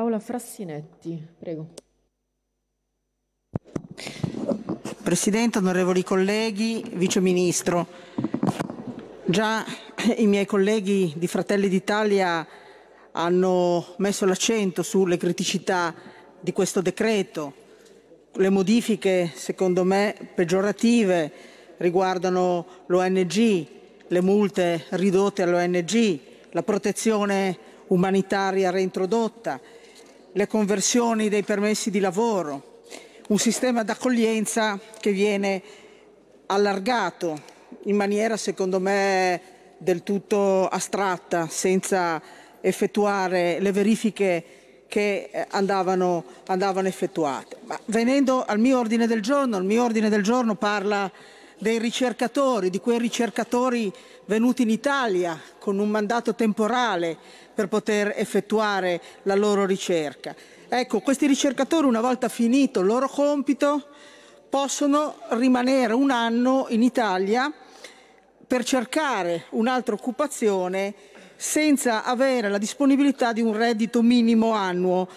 Paola Frassinetti, prego. Presidente, onorevoli colleghi, Vice Ministro, già i miei colleghi di Fratelli d'Italia hanno messo l'accento sulle criticità di questo decreto. Le modifiche, secondo me, peggiorative riguardano l'ONG, le multe ridotte all'ONG, la protezione umanitaria reintrodotta, le conversioni dei permessi di lavoro, un sistema d'accoglienza che viene allargato in maniera secondo me del tutto astratta, senza effettuare le verifiche che eh, andavano, andavano effettuate. Ma venendo al mio ordine del giorno, il mio ordine del giorno parla dei ricercatori, di quei ricercatori venuti in Italia con un mandato temporale per poter effettuare la loro ricerca. Ecco, questi ricercatori una volta finito il loro compito possono rimanere un anno in Italia per cercare un'altra occupazione senza avere la disponibilità di un reddito minimo annuo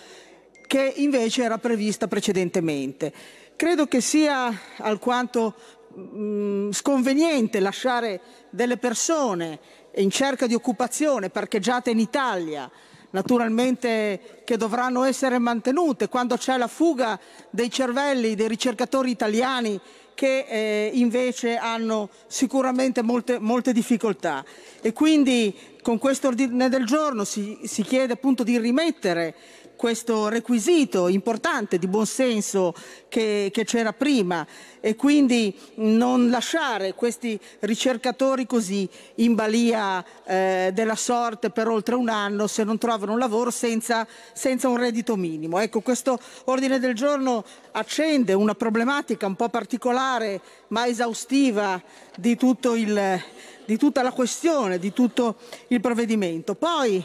che invece era prevista precedentemente. Credo che sia alquanto mh, mm, sconveniente lasciare delle persone in cerca di occupazione parcheggiate in Italia, naturalmente che dovranno essere mantenute quando c'è la fuga dei cervelli dei ricercatori italiani che eh, invece hanno sicuramente molte, molte, difficoltà. E quindi con questo ordine del giorno si, si chiede appunto di rimettere questo requisito importante di buonsenso che, che c'era prima e quindi non lasciare questi ricercatori così in balia eh, della sorte per oltre un anno se non trovano un lavoro senza, senza un reddito minimo. Ecco, questo ordine del giorno accende una problematica un po' particolare ma esaustiva di, tutto il, di tutta la questione, di tutto il provvedimento. Poi,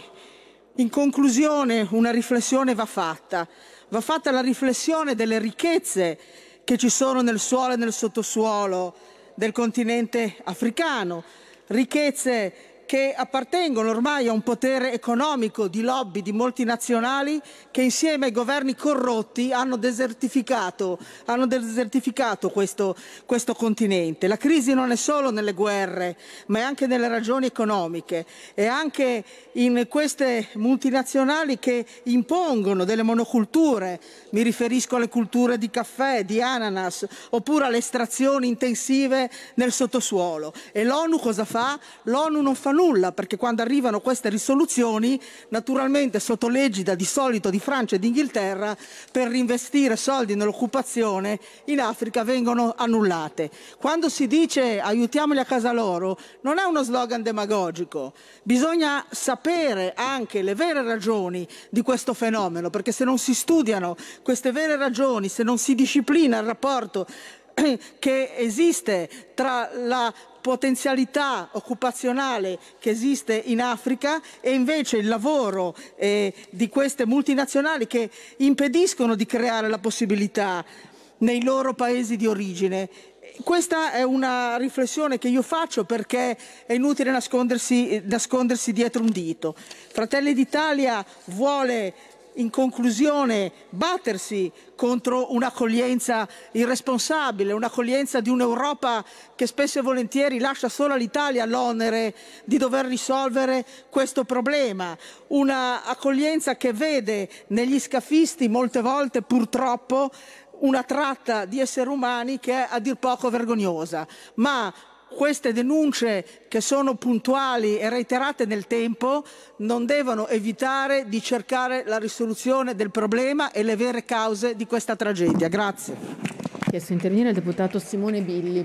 in conclusione, una riflessione va fatta. Va fatta la riflessione delle ricchezze che ci sono nel suolo e nel sottosuolo del continente africano, ricchezze che appartengono ormai a un potere economico di lobby di multinazionali che insieme ai governi corrotti hanno desertificato, hanno desertificato questo, questo, continente. La crisi non è solo nelle guerre, ma è anche nelle ragioni economiche, è anche in queste multinazionali che impongono delle monoculture, mi riferisco alle culture di caffè, di ananas, oppure alle estrazioni intensive nel sottosuolo. E l'ONU cosa fa? L'ONU non fa nulla, perché quando arrivano queste risoluzioni, naturalmente sotto legida di solito di Francia e d'Inghilterra, per reinvestire soldi nell'occupazione in Africa vengono annullate. Quando si dice aiutiamoli a casa loro, non è uno slogan demagogico, bisogna sapere anche le vere ragioni di questo fenomeno, perché se non si studiano queste vere ragioni, se non si disciplina il rapporto che esiste tra la potenzialità occupazionale che esiste in Africa e invece il lavoro eh, di queste multinazionali che impediscono di creare la possibilità nei loro paesi di origine. Questa è una riflessione che io faccio perché è inutile nascondersi, nascondersi dietro un dito. Fratelli d'Italia vuole in conclusione battersi contro un'accoglienza irresponsabile, un'accoglienza di un'Europa che spesso e volentieri lascia sola all'Italia l'onere di dover risolvere questo problema, un'accoglienza che vede negli scafisti molte volte purtroppo una tratta di esseri umani che è a dir poco vergognosa, ma queste denunce che sono puntuali e reiterate nel tempo non devono evitare di cercare la risoluzione del problema e le vere cause di questa tragedia. Grazie.